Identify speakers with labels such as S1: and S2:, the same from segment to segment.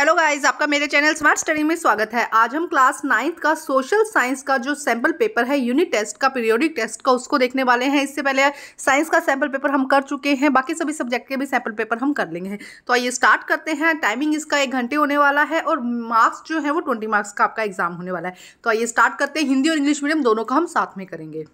S1: Hello guys आपका मेरे channel smart study में स्वागत है आज हम क्लास नाइन्थ का सोशल साइंस का जो सैंपल पेपर है यूनिट टेस्ट का पीरियोडिक टेस्ट का उसको देखने वाले हैं इससे पहले साइंस का सैंपल पेपर हम कर चुके हैं बाकी सभी सब्जेक्ट के भी सैंपल पेपर हम कर लेंगे तो आइए स्टार्ट करते हैं टाइमिंग इसका एक घंटे होने वाला है और मार्क्स जो है वो ट्वेंटी मार्क्स का आपका एग्जाम होने वाला है तो आइए स्टार्ट करते हैं हिंदी और इंग्लिश मीडियम दोनों का हम साथ में करेंगे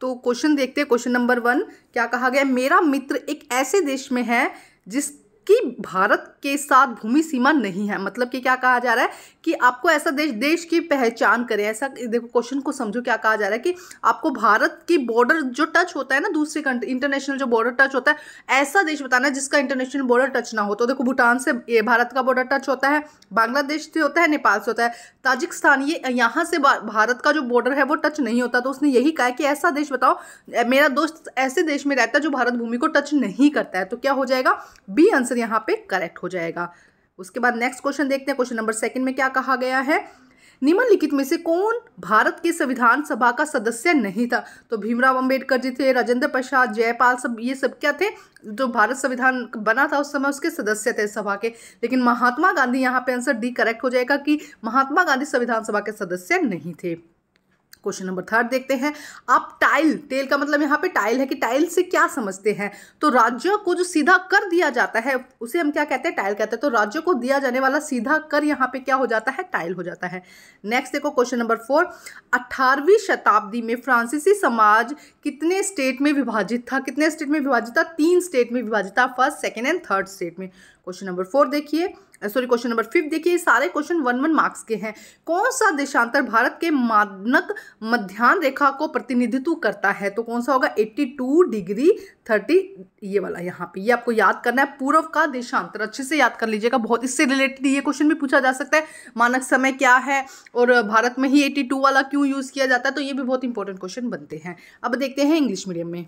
S1: तो क्वेश्चन देखते हैं क्वेश्चन नंबर वन क्या कहा गया मेरा मित्र एक ऐसे देश में है जिस कि भारत के साथ भूमि सीमा नहीं है मतलब कि क्या कहा जा रहा है कि आपको ऐसा देश देश की पहचान करें ऐसा देखो क्वेश्चन को समझो क्या कहा जा रहा है कि आपको भारत की बॉर्डर जो टच होता है ना दूसरे कंट्री इंटरनेशनल जो बॉर्डर टच होता है ऐसा देश बताना है जिसका इंटरनेशनल बॉर्डर टच ना हो तो देखो भूटान से ये भारत का बॉर्डर टच होता है बांग्लादेश से होता है नेपाल से होता है ताजिकिस्तान ये यहाँ से भारत का जो बॉर्डर है वो टच नहीं होता तो उसने यही कहा कि ऐसा देश बताओ मेरा दोस्त ऐसे देश में रहता है जो भारत भूमि को टच नहीं करता है तो क्या हो जाएगा बी आंसर यहाँ पे करेक्ट हो जाएगा उसके बाद नेक्स्ट क्वेश्चन देखते हैं क्वेश्चन नंबर सेकंड में क्या कहा गया है निम्नलिखित में से कौन भारत के संविधान सभा का सदस्य नहीं था तो भीमराव अंबेडकर जी थे राजेंद्र प्रसाद जयपाल सब ये सब क्या थे जो भारत संविधान बना था उस समय उसके सदस्य थे सभा के लेकिन महात्मा गांधी यहाँ पे आंसर डी करेक्ट हो जाएगा कि महात्मा गांधी संविधान सभा के सदस्य नहीं थे क्वेश्चन नंबर थर्ड देखते हैं आप टाइल टेल का मतलब यहाँ पे टाइल है कि टाइल से क्या समझते हैं तो राज्यों को जो सीधा कर दिया जाता है उसे हम क्या कहते हैं टाइल कहते हैं तो राज्यों को दिया जाने वाला सीधा कर यहाँ पे क्या हो जाता है टाइल हो जाता है नेक्स्ट देखो क्वेश्चन नंबर फोर अट्ठारहवीं शताब्दी में फ्रांसीसी समाज कितने स्टेट में विभाजित था कितने स्टेट में विभाजित था तीन स्टेट में विभाजित था first second and third state में क्वेश्चन नंबर फोर देखिए सॉरी क्वेश्चन नंबर फिफ्थ देखिए सारे क्वेश्चन वन वन मार्क्स के हैं कौन सा देशांतर भारत के मानक मध्यान्ह रेखा को प्रतिनिधित्व करता है तो कौन सा होगा 82 डिग्री 30 ये वाला यहाँ पे ये आपको याद करना है पूर्व का देशांतर अच्छे से याद कर लीजिएगा बहुत इससे रिलेटेड ये क्वेश्चन भी पूछा जा सकता है मानक समय क्या है और भारत में ही एट्टी वाला क्यों यूज़ किया जाता है तो ये भी बहुत इंपॉर्टेंट क्वेश्चन बनते हैं अब देखते हैं इंग्लिश मीडियम में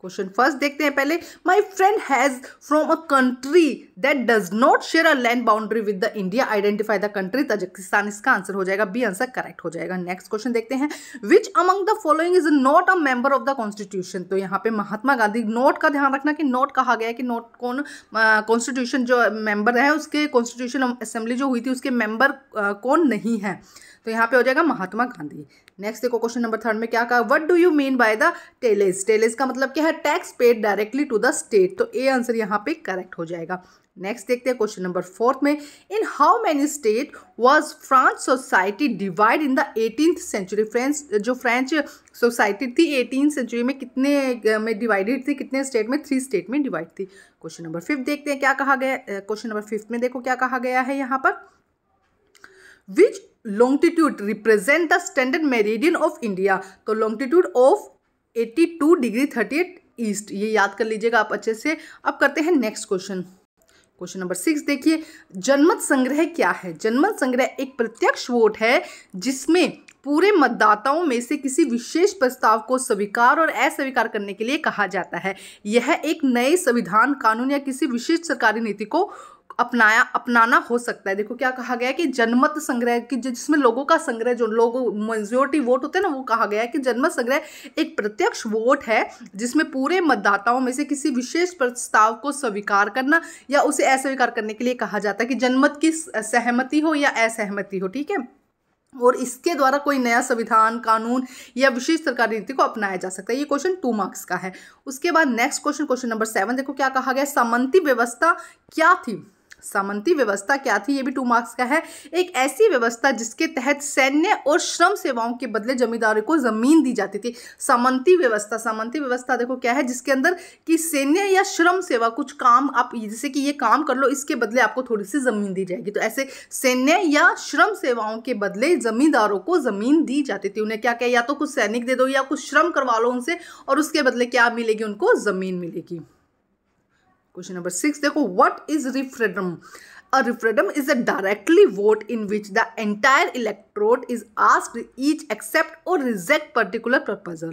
S1: क्वेश्चन फर्स्ट देखते हैं पहले my friend has from a country that does not share a land boundary with the India identify the country Tajikistan इसका आंसर हो जाएगा बी आंसर करेक्ट हो जाएगा नेक्स्ट क्वेश्चन देखते हैं which among the following is not a member of the constitution तो यहाँ पे महात्मा गांधी नोट का ध्यान रखना कि नोट कहा गया कि नोट कौन कॉन्स्टिट्यूशन uh, जो मेंबर है उसके कॉन्स्टिट्यूशन असेंबली जो हुई थी उसके मेंबर uh, कौन नहीं है तो यहाँ पे हो जाएगा महात्मा गांधी नेक्स्ट देखो क्वेश्चन नंबर थर्ड में क्या कहा what do you mean by the taille taille का मतलब क्या है tax paid directly to the state तो ए आंसर यहाँ पे करेक्ट हो जाएगा नेक्स्ट देखते हैं क्वेश्चन नंबर फोर्थ में in how many state was France society divide in the eighteen century French जो फ्रेंच सोसाइटी थी एटीन सेंचुरी में कितने में डिवाइडेड थी कितने स्टेट में थ्री स्टेट में डिवाइड थी क्वेश्चन नंबर फिफ्थ देखते हैं क्या कहा गया क्वेश्चन नंबर फिफ्थ में देखो क्या कहा गया है यहाँ पर which longitude represent the standard meridian of India तो लॉन्गटीट्यूड ऑफ 82 डिग्री 38 ईस्ट ये याद कर लीजिएगा आप अच्छे से अब करते हैं next question question number six देखिए जनमत संग्रह क्या है जनमत संग्रह एक प्रत्यक्ष वोट है जिसमें पूरे मतदाताओं में से किसी विशेष प्रस्ताव को स्वीकार और अस्वीकार करने के लिए कहा जाता है यह एक नए संविधान कानून या किसी विशिष्ट सरकारी नीति को अपनाया अपनाना हो सकता है देखो क्या कहा गया है कि जनमत संग्रह की जिसमें लोगों का संग्रह जो लोग मेजोरिटी वोट होते हैं ना वो कहा गया है कि जनमत संग्रह एक प्रत्यक्ष वोट है जिसमें पूरे मतदाताओं में से किसी विशेष प्रस्ताव को स्वीकार करना या उसे अस्वीकार करने के लिए कहा जाता है कि जनमत की सहमति हो या असहमति हो ठीक है और इसके द्वारा कोई नया संविधान कानून या विशेष सरकारी नीति को अपनाया जा सकता है ये क्वेश्चन टू मार्क्स का है उसके बाद next question question number seven देखो क्या कहा गया सामंती व्यवस्था क्या थी सामंती व्यवस्था क्या थी ये भी टू मार्क्स का है एक ऐसी व्यवस्था जिसके तहत सैन्य और श्रम सेवाओं के बदले जमींदारों को जमीन दी जाती थी सामंती व्यवस्था सामंती व्यवस्था देखो क्या है जिसके अंदर कि सैन्य या श्रम सेवा कुछ काम आप जैसे कि ये काम कर लो इसके बदले आपको थोड़ी सी जमीन दी जाएगी तो ऐसे सैन्य या श्रम सेवाओं के बदले जमींदारों को जमीन दी जाती थी उन्हें क्या क्या या तो कुछ सैनिक दे दो या कुछ श्रम करवा लो उनसे और उसके बदले क्या मिलेगी उनको जमीन मिलेगी Question number six, देखो what is referendum? A referendum is a directly vote in which the entire electorate is asked each accept or reject particular proposal.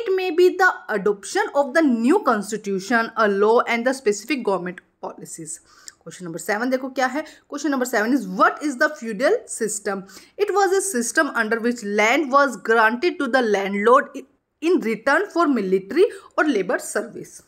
S1: It may be the adoption of the new constitution, a law and the specific government policies. Question number seven देखो क्या है question number seven is what is the feudal system it was a system under which land was granted to the landlord in return for military और labour service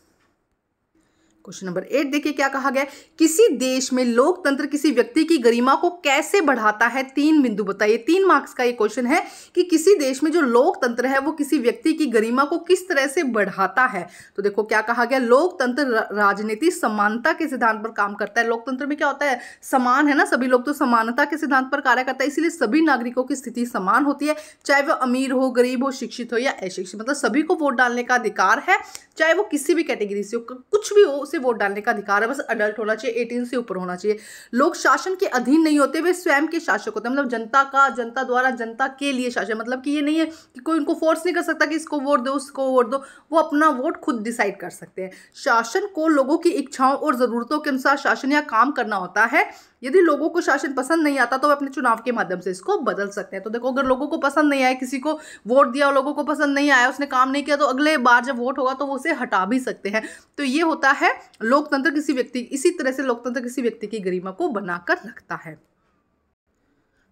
S1: question number eight देखिए क्या कहा गया किसी देश में लोकतंत्र किसी व्यक्ति की गरिमा को कैसे बढ़ाता है तीन बिंदु बताइए तीन मार्क्स का ये क्वेश्चन है कि किसी देश में जो लोकतंत्र है वो किसी व्यक्ति की गरिमा को किस तरह से बढ़ाता है तो देखो क्या कहा गया लोकतंत्र राजनीति समानता के सिद्धांत पर काम करता है लोकतंत्र में क्या होता है समान है ना सभी लोग तो समानता के सिद्धांत पर कार्य करता है इसीलिए सभी नागरिकों की स्थिति समान होती है चाहे वह अमीर हो गरीब हो शिक्षित हो या अशिक्षित मतलब सभी को वोट डालने का अधिकार है चाहे वो किसी भी कैटेगरी से हो कुछ भी हो उसे से वोट डालने का अधिकार है बस अडल्ट होना चाहिए एटीन से ऊपर होना चाहिए लोग शासन के अधीन नहीं होते वे स्वयं के शासक होते हैं मतलब जनता का जनता द्वारा जनता के लिए शासन मतलब कि ये नहीं है कि कोई उनको फोर्स नहीं कर सकता कि इसको वोट दो उसको वोट दो वो अपना वोट खुद डिसाइड कर सकते हैं शासन को लोगों की इच्छाओं और ज़रूरतों के अनुसार शासन या काम करना होता है यदि लोगों को शासन पसंद नहीं आता तो वे अपने चुनाव के माध्यम से इसको बदल सकते हैं तो देखो अगर लोगों को पसंद नहीं आया किसी को वोट दिया लोगों को पसंद नहीं आया उसने काम नहीं किया तो अगले बार जब वोट होगा तो वो उसे हटा भी सकते हैं तो ये होता है लोकतंत्र किसी व्यक्ति इसी तरह से लोकतंत्र किसी व्यक्ति की गरिमा को बनाकर रखता है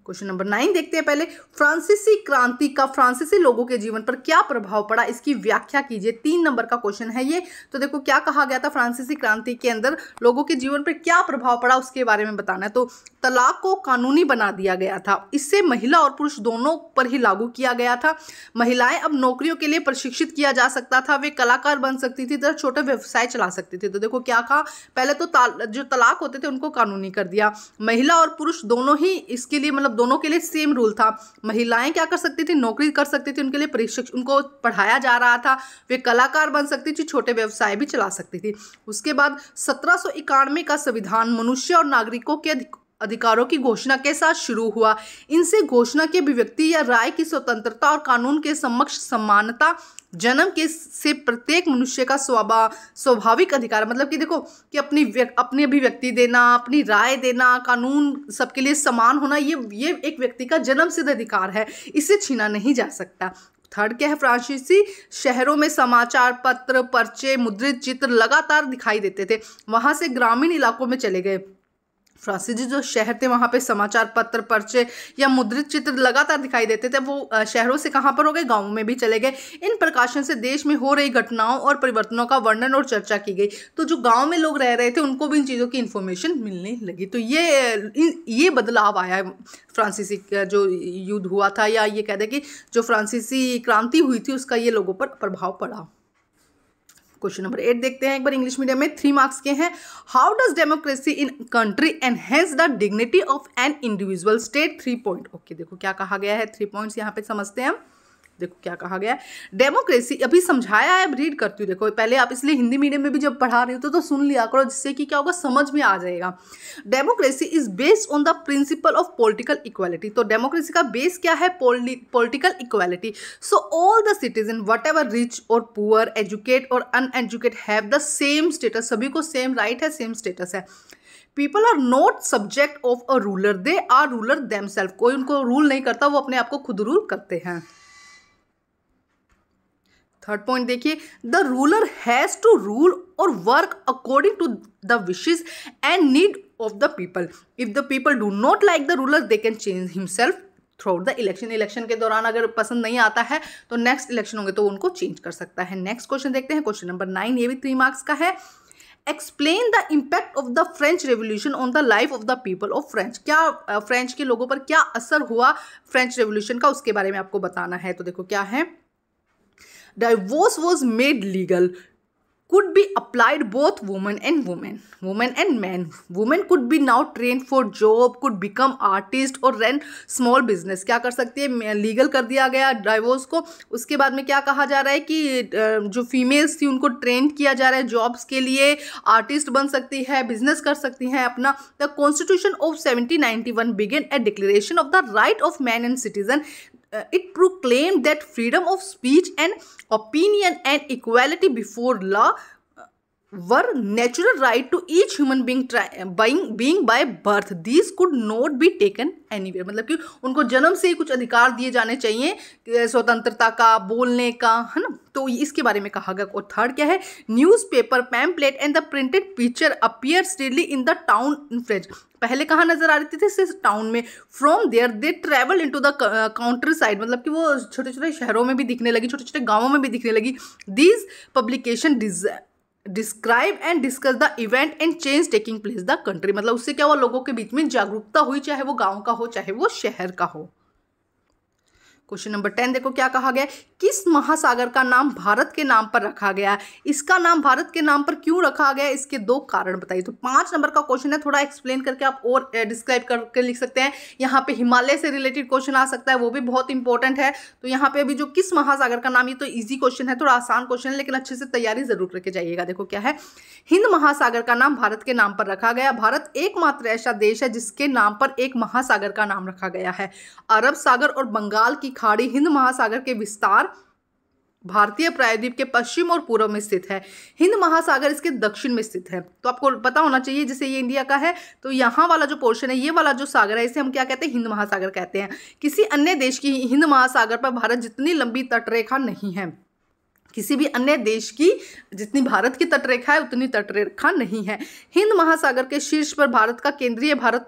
S1: क्वेश्चन नंबर नाइन देखते हैं पहले फ्रांसीसी क्रांति का फ्रांसीसी लोगों के जीवन पर क्या प्रभाव पड़ा इसकी व्याख्या कीजिए तीन नंबर का क्वेश्चन है ये तो देखो क्या कहा गया था फ्रांसीसी क्रांति के अंदर लोगों के जीवन पर क्या प्रभाव पड़ा उसके बारे में बताना है तो तलाक को कानूनी बना दिया गया था इससे महिला और पुरुष दोनों पर ही लागू किया गया था महिलाएं अब नौकरियों के लिए प्रशिक्षित किया जा सकता था वे कलाकार बन सकती थी तथा छोटे व्यवसाय चला सकती थी तो देखो क्या कहा पहले तो जो तलाक होते थे उनको कानूनी कर दिया महिला और पुरुष दोनों ही इसके लिए मतलब दोनों के लिए सेम रूल था महिलाएं क्या कर सकती थी नौकरी कर सकती थी उनके लिए प्रशिक्षण उनको पढ़ाया जा रहा था वे कलाकार बन सकती थी छोटे व्यवसाय भी चला सकती थी उसके बाद सत्रह का संविधान मनुष्य और नागरिकों के अधिकारों की घोषणा के साथ शुरू हुआ इनसे घोषणा के अभिव्यक्ति या राय की स्वतंत्रता और कानून के समक्ष समानता जन्म के से प्रत्येक मनुष्य का स्वभा स्वाभाविक अधिकार मतलब कि देखो कि अपनी अपनी अभिव्यक्ति देना अपनी राय देना कानून सबके लिए समान होना ये ये एक व्यक्ति का जन्म सिद्ध अधिकार है इसे छीना नहीं जा सकता थर्ड क्या है फ्रांसीसी शहरों में समाचार पत्र पर्चे मुद्रित चित्र लगातार दिखाई देते थे वहाँ से ग्रामीण इलाकों में चले गए जी जो शहर थे वहाँ पे समाचार पत्र पर्चे या मुद्रित चित्र लगातार दिखाई देते थे वो शहरों से कहाँ पर हो गए गांवों में भी चले गए इन प्रकाशन से देश में हो रही घटनाओं और परिवर्तनों का वर्णन और चर्चा की गई तो जो गांव में लोग रह रहे थे उनको भी इन चीज़ों की इन्फॉर्मेशन मिलने लगी तो ये ये बदलाव आया फ्रांसीसी का जो युद्ध हुआ था या ये कह दें कि जो फ्रांसीसी क्रांति हुई थी उसका ये लोगों पर प्रभाव पड़ा क्वेश्चन नंबर एट देखते हैं एक बार इंग्लिश मीडियम में थ्री मार्क्स के हैं how does democracy in country enhance the dignity of an individual state three point okay देखो क्या कहा गया है थ्री पॉइंट्स यहाँ पे समझते हैं हम देखो क्या कहा गया है डेमोक्रेसी अभी समझाया है रीड करती हूँ देखो पहले आप इसलिए हिंदी मीडियम में भी जब पढ़ा रही हो तो सुन लिया करो जिससे कि क्या होगा समझ में आ जाएगा democracy is based on the principle of political equality तो डेमोक्रेसी का बेस क्या है political equality so all the citizen whatever rich और पुअर एजुकेट और uneducate have the same status सभी को सेम राइट है सेम स्टेटस है people are not subject of a ruler they are ruler them कोई उनको rule नहीं करता वो अपने आप को खुद रूल करते हैं थर्ड पॉइंट देखिए the ruler has to rule और work according to the wishes and need of the people if the people do not like the ruler they can change himself through out the election election के दौरान अगर पसंद नहीं आता है तो next election होंगे तो उनको चेंज कर सकता है नेक्स्ट क्वेश्चन देखते हैं क्वेश्चन नंबर नाइन ये भी थ्री मार्क्स का है explain the impact of the French revolution on the life of the people of French क्या फ्रेंच के लोगों पर क्या असर हुआ फ्रेंच रेवोल्यूशन का उसके बारे में आपको बताना है तो देखो क्या है divorce was made legal could be applied both women and women women and man women could be now train for job could become artist और रन स्मॉल बिजनेस क्या कर सकती है लीगल कर दिया गया डाइवोर्स को उसके बाद में क्या कहा जा रहा है कि जो फीमेल्स थी उनको ट्रेन किया जा रहा है जॉब्स के लिए आर्टिस्ट बन सकती है बिजनेस कर सकती हैं अपना the constitution of seventeen ninety one began a declaration of the right of man and citizen uh, it proclaimed that freedom of speech and opinion and equality before law were natural right to each human being try, being by birth birth could could be taken any anywhere मतलब कि उनको जन्म से ही कुछ अधिकार दिए जाने चाहिए स्वतंत्रता का बोलने का है ना तो इसके बारे में कहा गया और थर्ड क्या है newspaper pamphlet and the printed picture appears readily in the town इन्फ्लेज पहले कहाँ नजर आ रही थी सिर्फ टाउन में from there they travel into the countryside मतलब कि वो छोटे छोटे शहरों में भी दिखने लगी छोटे छोटे गाँवों में भी दिखने लगी दीज पब्लिकेशन डिज describe and discuss the event and change taking place the country मतलब उससे क्या हुआ लोगों के बीच में जागरूकता हुई चाहे वो गांव का हो चाहे वो शहर का हो क्वेश्चन नंबर टेन देखो क्या कहा गया किस महासागर का नाम भारत के नाम पर रखा गया है इसका नाम भारत के नाम पर क्यों रखा गया इसके दो कारण बताइए तो पांच नंबर का क्वेश्चन है थोड़ा एक्सप्लेन करके आप और डिस्क्राइब करके लिख सकते हैं यहाँ पे हिमालय से रिलेटेड क्वेश्चन आ सकता है वो भी बहुत इंपॉर्टेंट है तो यहाँ पे अभी जो किस महासागर का नाम ये तो ईजी क्वेश्चन है थोड़ा आसान क्वेश्चन है लेकिन अच्छे से तैयारी जरूर करके जाइएगा देखो क्या है हिंद महासागर का नाम भारत के नाम पर रखा गया भारत एकमात्र ऐसा देश है जिसके नाम पर एक महासागर का नाम रखा गया है अरब सागर और बंगाल की खाड़ी हिंद महासागर के विस्तार भारतीय प्रायद्वीप के पश्चिम और पूर्व में स्थित है हिंद महासागर इसके दक्षिण में स्थित है तो आपको पता होना चाहिए जैसे ये इंडिया का है तो यहाँ वाला जो पोर्शन है ये वाला जो सागर है इसे हम क्या कहते हैं हिंद महासागर कहते हैं किसी अन्य देश की हिंद महासागर पर भारत जितनी लंबी तटरेखा नहीं है किसी भी अन्य देश की जितनी भारत की तटरेखा है उतनी तटरेखा नहीं है हिंद महासागर के शीर्ष पर भारत का केंद्रीय भारत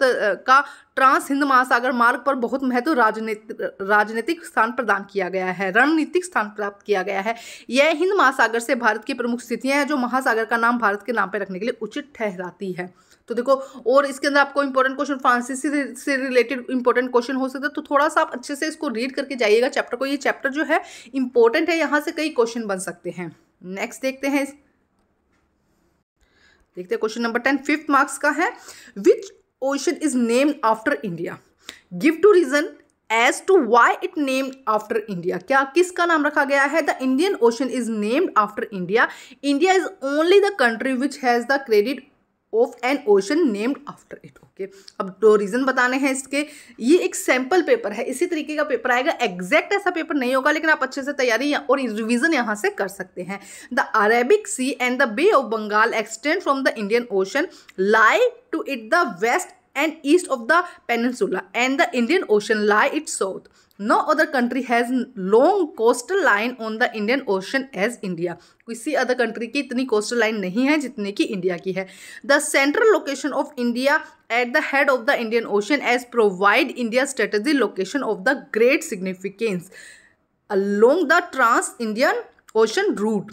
S1: का ट्रांस हिंद महासागर मार्ग पर बहुत महत्व राजनीतिक राजनीतिक स्थान प्रदान किया गया है रणनीतिक स्थान प्राप्त किया गया है यह हिंद महासागर से भारत की प्रमुख स्थितियां हैं जो महासागर का नाम भारत के नाम पर रखने के लिए उचित ठहराती है तो देखो और इसके अंदर आपको इंपॉर्टेंट क्वेश्चन फ्रांसीसी से रिलेटेड इंपॉर्टेंट क्वेश्चन हो सकता है तो थोड़ा सा आप अच्छे से इसको रीड करके जाइएगा चैप्टर को ये चैप्टर जो है इंपॉर्टेंट है यहाँ से कई क्वेश्चन बन सकते हैं नेक्स्ट देखते हैं देखते हैं question number ten fifth marks का है विच ocean is named after India. Give two reason as to why it named after India. क्या किसका नाम रखा गया है The Indian Ocean is named after India. India is only the country which has the credit of an ocean named after it okay अब दो reason बताने हैं इसके ये एक सैंपल पेपर है इसी तरीके का पेपर आएगा एग्जैक्ट ऐसा पेपर नहीं होगा लेकिन आप अच्छे से तैयारी और रिविजन यहाँ से कर सकते हैं the Arabic sea and the bay of Bengal extend from the Indian ocean lie to it the west and east of the peninsula and the Indian ocean lie its south no other country has long coastal line on the Indian ocean as India किसी other country की इतनी coastal line नहीं है जितनी की India की है the central location of India at the head of the Indian ocean as provide India strategy location of the great significance along the trans Indian ocean route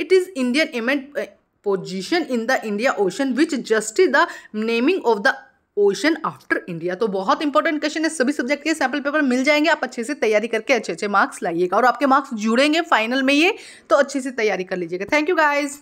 S1: it is Indian eminent position in the India ocean which justice the naming of the ocean after India तो बहुत important question है सभी subject के sample paper मिल जाएंगे आप अच्छे से तैयारी करके अच्छे अच्छे मार्क्स लाइएगा और आपके मार्क्स जुड़ेंगे फाइनल में ये तो अच्छे से तैयारी कर लीजिएगा थैंक यू गाइज़